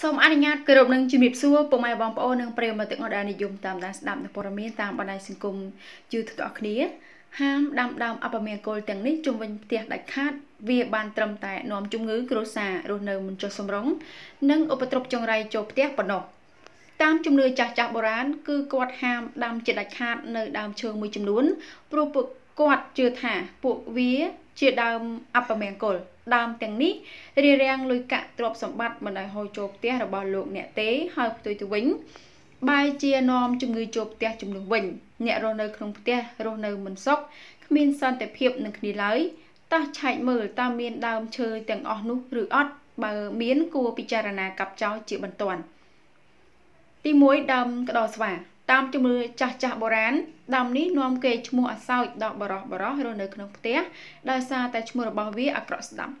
សូមអនុញ្ញាតគោរពនឹងជំរាបសួរពុកម៉ែបងប្អូននិងប្រិយមិត្តទាំងអស់ដែលនិយមតាមដានស្ដាប់នៅព័ត៌មានតាមបណ្ដាញសង្គម YouTube ទាំងអស់គ្នាហាមដាំដើមអពមង្គលទាំងនេះជំវិញផ្ទះដាច់ខាត វាបានត្រឹមតែនាំជំងឺគ្រួសាររស់នៅមិនចុះសម្រុងនិងឧបទ្រពចង្រៃចូលផ្ទះប៉ុណ្ណោះតាមជំនឿចាស់ចាស់បុរាណគឺគាត់ហាមដាំជាដាច់ខាតនៅដើមឈើមួយចំនួនព្រោះពួកគាត់ជឿថាពួកវាជាដើមអពមង្គលដើមទាំងនេះរារាំងលុយកាក់ទ្រព្យសម្បត្តិមិនឲ្យហូរចូលផ្ទះរបស់លោកអ្នកទេហើយផ្ទុយទៅវិញ បែជានាំជំងឺចូលផ្ទះជំនួសវិញ អ្នករស់នៅក្នុងផ្ទះរស់នៅមិនសុខគ្មាន សន្តិភាពនឹងគ្នាឡើយតោះឆែកមើលតើមានដើមឈើទាំងអស់នោះឬអត់បើមាន គួរពិចារណាកັບចោលជាបន្ទាន់ទី1ដើមក្តោស្វាតាមជំនឿចាស់ចាស់បុរាណដើមនេះនាំគេឈ្មោះអសោចដល់បរោះបរោះរស់នៅក្នុងផ្ទះដោយសារតែឈ្មោះរបស់វាអាក្រក់ស្ដាប់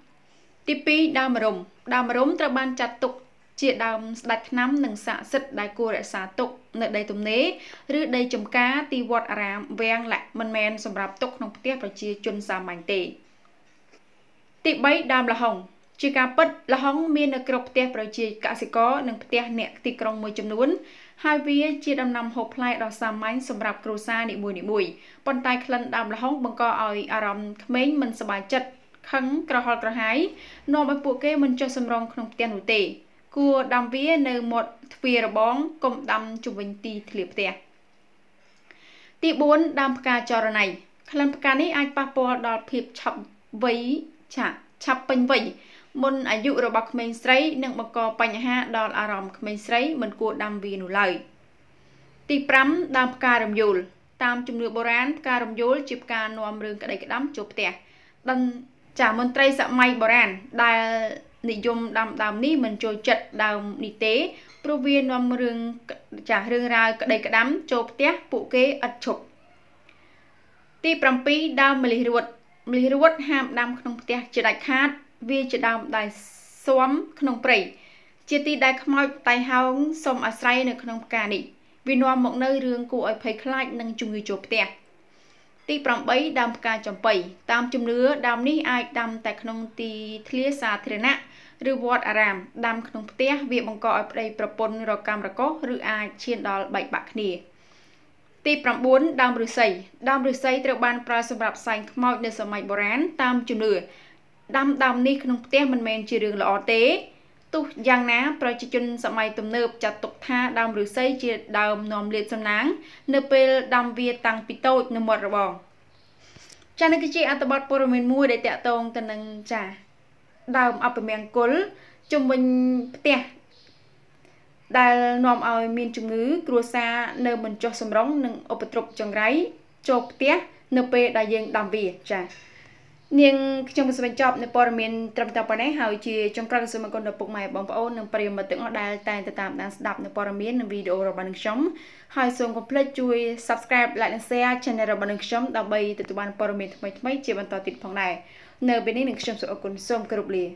ទី2ដើមរំដើមរំត្រូវបានចាត់ទុកជាដើមស្ដេចឆ្នាំនិងស័ក្តិសិទ្ធដែលគួររក្សាទុក នៅដីទំនេរឬដីចំការ ទីវត្តអារាមវាំងលៈមិនមែនសម្រាប់ទុកក្នុងផ្ទះប្រជាជនសាមញ្ញទេទី3ដើមលហុងជាការពិតលហុងមាននៅគ្រប់ផ្ទះប្រជាកសិករនិងផ្ទះអ្នកទីក្រុងមួយចំនួនហើយវាជាដំណាំហូបផ្លែដ៏សាមញ្ញសម្រាប់គ្រួសារនីមួយៗប៉ុន្តែក្លិនដើមល្ហុងបង្កឲ្យអារម្មណ៍ក្មេងមិនសប្បាយចិត្តខឹងក្រហល់ក្រហាយនាំឲ្យពួកគេមិនចុះសម្រងក្នុងផ្ទះនោះទេគួរដាំវានៅមាត់ទ្វាររបងកុំដាំជុំវិញទីធ្លាផ្ទះទី4ដាំផ្កាចរណៃក្លិនផ្កានេះអាចប៉ះពាល់ដល់ភាពឆាប់វ័យឆាប់ឆាប់ពេញវ័យមុនអាយុរបស់ក្មេងស្រីនឹងបង្កបញ្ហាដល់អារម្មណ៍ក្មេងស្រីមិនគួរដាំវានោះឡើយទី5ដើមផ្ការំយោលតាមជំនឿបុរាណផ្ការំយោលជាផ្កានាំរឿងក្តីក្តាំចូលផ្ទះដឹងចាមន្ត្រីសម័យបុរាណដែលនិយមដាំដើមនេះមិនចូលចិត្តដើមនេះទេព្រោះវានាំរឿងចាស់រឿងរ៉ាវក្តីក្តាំចូលផ្ទះពួកគេឥតឈប់ទី7ដើមម្លិះរួតម្លិះរួតហាមដាំក្នុងផ្ទះជាដាច់ខាតវាជាដើមដែលស៊ាំក្នុងព្រៃជាទីដែលខ្មោចតៃហោងសុំអាស្រ័យនៅក្នុងផ្កានេះវានាំមកនៅរឿងគួរឲ្យភ័យខ្លាចនិងជំងឺចូលផ្ទះទី8ដើមផ្កាចំបៃតាមជំនឿដើមនេះអាចដាំតែក្នុងទីធ្លាសាធារណៈឬវត្ត អារាមដាំក្នុងផ្ទះវា បង្កឲ្យប្តីប្រពន្ធរកម្មរកុសឬអាចឈាន ដល់បែកបាក់គ្នាទី9ដើមឫស្សីដើមឫស្សីត្រូវបាន ប្រើសម្រាប់សែងខ្មោចនៅសម័យបុរាណតាមជំនឿដាំដាំនេះក្នុងផ្ទះមិនមែនជារឿងល្អទេទោះយ៉ាងណា ប្រជាជនសម័យទំនើបចាត់ទុកថាដើមឫស្សីជាដើមនាំលាភសំណាងនៅពេលដាំវាតាំងពីតូចនៅមាត់របងចានេះគឺជាអត្ថបទព័ត៌មានមួយដែលតាក់ទងទៅនឹងចា ដើមអពមង្គលជំវិញផ្ទះដែលនាំឲ្យមានជំងឺគ្រួសារនៅមិនចុះសម្រុងនិងឧបទ្រពចង្រៃចូលផ្ទះនៅពេលដែលយើងដាំវាចា៎នាងខ្ញុំសូមបញ្ចប់នៅព័ត៌មានត្រឹមតែប៉ុណ្ណេះហើយជាចុងក្រោយសូមអរគុណដល់ពុកម៉ែបងប្អូននិងប្រិយមិត្តទាំងអស់ដែលតែងតែតាមដានស្ដាប់នៅព័ត៌មាននិងវីដេអូរបស់នឹងខ្ញុំហើយសូមកុំភ្លេចជួយ Subscribe Like និង Share Channel របស់នឹងខ្ញុំដើម្បីទទួលបានព័ត៌មានថ្មីៗជាបន្តទៀតផងដែរនៅពេលនេះនឹងខ្ញុំសូមអរគុណសូមគោរពលា